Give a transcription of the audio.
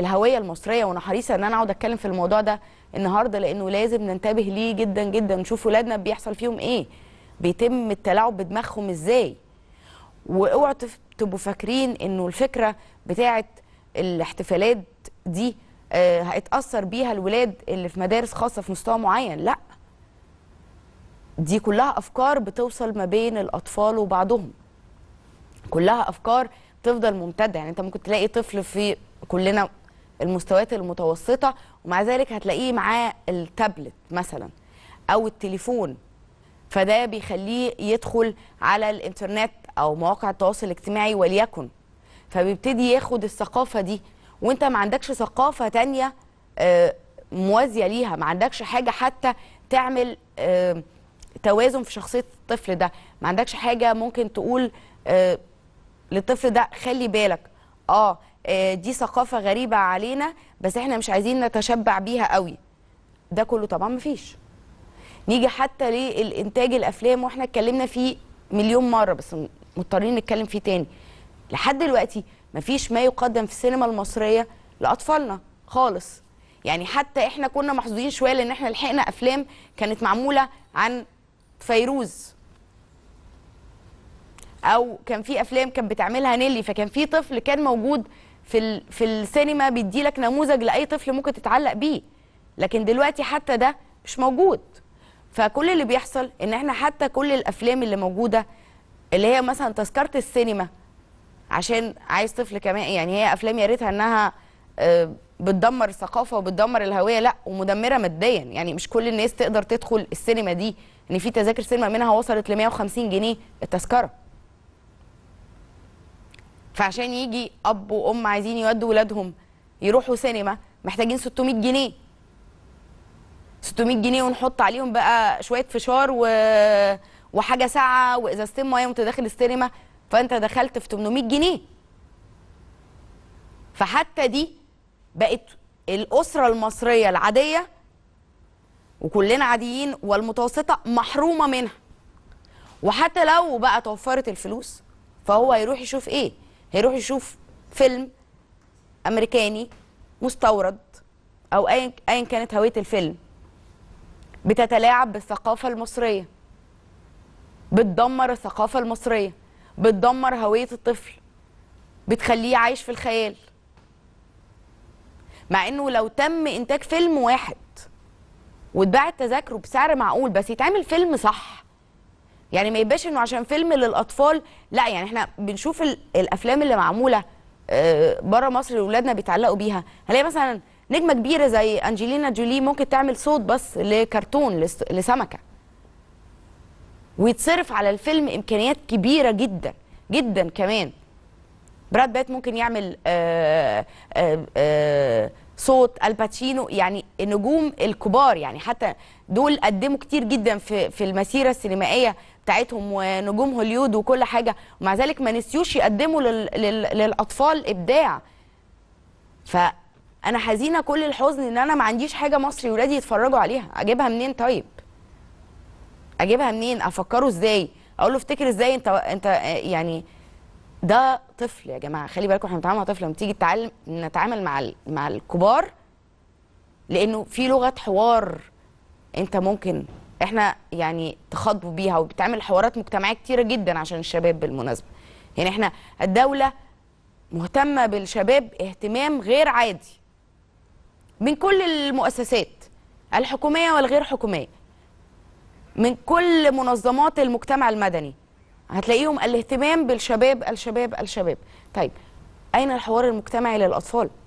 الهويه المصريه وانا حريصه ان انا اقعد اتكلم في الموضوع ده النهارده لانه لازم ننتبه ليه جدا جدا نشوف ولادنا بيحصل فيهم ايه بيتم التلاعب بدماغهم ازاي واوعوا تبقوا فاكرين انه الفكره بتاعه الاحتفالات دي آه، هيتاثر بيها الولاد اللي في مدارس خاصه في مستوى معين لا دي كلها افكار بتوصل ما بين الاطفال وبعضهم كلها افكار تفضل ممتده يعني انت ممكن تلاقي طفل في كلنا المستويات المتوسطه ومع ذلك هتلاقيه معاه التابلت مثلا او التليفون فده بيخليه يدخل على الانترنت او مواقع التواصل الاجتماعي وليكن فبيبتدي ياخد الثقافه دي وانت ما عندكش ثقافه تانية آه، موازيه ليها ما عندكش حاجه حتى تعمل آه، توازن في شخصيه الطفل ده ما عندكش حاجه ممكن تقول آه، للطفل ده خلي بالك اه آه، دي ثقافه غريبه علينا بس احنا مش عايزين نتشبع بيها قوي ده كله طبعا مفيش نيجي حتى للانتاج الافلام واحنا اتكلمنا فيه مليون مره بس مضطرين نتكلم فيه تاني لحد دلوقتي مفيش ما يقدم في السينما المصريه لاطفالنا خالص يعني حتى احنا كنا محظوظين شويه لان احنا لحقنا افلام كانت معموله عن فيروز او كان في افلام كانت بتعملها نيلي فكان في طفل كان موجود في في السينما بيديلك نموذج لاي طفل ممكن تتعلق بيه لكن دلوقتي حتى ده مش موجود فكل اللي بيحصل ان احنا حتى كل الافلام اللي موجوده اللي هي مثلا تذكره السينما عشان عايز طفل كمان يعني هي افلام يا ريتها انها آه، بتدمر الثقافه وبتدمر الهويه لا ومدمره ماديا يعني مش كل الناس تقدر تدخل السينما دي ان في تذاكر سينما منها وصلت ل 150 جنيه التذكره فعشان يجي اب وام عايزين يودوا ولادهم يروحوا سينما محتاجين 600 جنيه 600 جنيه ونحط عليهم بقى شويه فشار و... وحاجه ساعه استم ميه وانت داخل السينما فانت دخلت في 800 جنيه فحتى دي بقت الاسره المصريه العاديه وكلنا عاديين والمتوسطه محرومه منها وحتى لو بقى توفرت الفلوس فهو هيروح يشوف ايه هيروح يشوف فيلم امريكاني مستورد او ايا ايا كانت هويه الفيلم بتتلاعب بالثقافه المصريه بتدمر الثقافه المصريه بتدمر هويه الطفل بتخليه عايش في الخيال مع انه لو تم انتاج فيلم واحد واتباعت تذاكره بسعر معقول بس يتعمل فيلم صح يعني ما يبقاش انه عشان فيلم للاطفال لا يعني احنا بنشوف الافلام اللي معموله آه، بره مصر لاولادنا بيتعلقوا بيها هلاقي مثلا نجمه كبيره زي انجلينا جولي ممكن تعمل صوت بس لكرتون لسمكه ويتصرف على الفيلم امكانيات كبيره جدا جدا كمان براد بيت ممكن يعمل آآ آه، آآ آه، آآ صوت الباتشينو يعني النجوم الكبار يعني حتى دول قدموا كتير جدا في في المسيره السينمائيه بتاعتهم ونجوم هوليود وكل حاجه ومع ذلك ما نسيوش يقدموا لل لل للاطفال ابداع فانا حزينه كل الحزن ان انا ما عنديش حاجه مصري ولادي يتفرجوا عليها اجيبها منين طيب اجيبها منين افكره ازاي اقول له افتكر ازاي انت انت يعني ده طفل يا جماعه خلي بالكم احنا بنتعامل مع طفل لما تيجي تتعلم نتعامل مع مع الكبار لانه في لغه حوار انت ممكن احنا يعني تخاطبوا بيها وبتعمل حوارات مجتمعيه كتيره جدا عشان الشباب بالمناسبه يعني احنا الدوله مهتمه بالشباب اهتمام غير عادي من كل المؤسسات الحكوميه والغير حكوميه من كل منظمات المجتمع المدني هتلاقيهم الاهتمام بالشباب الشباب الشباب طيب اين الحوار المجتمعي للاطفال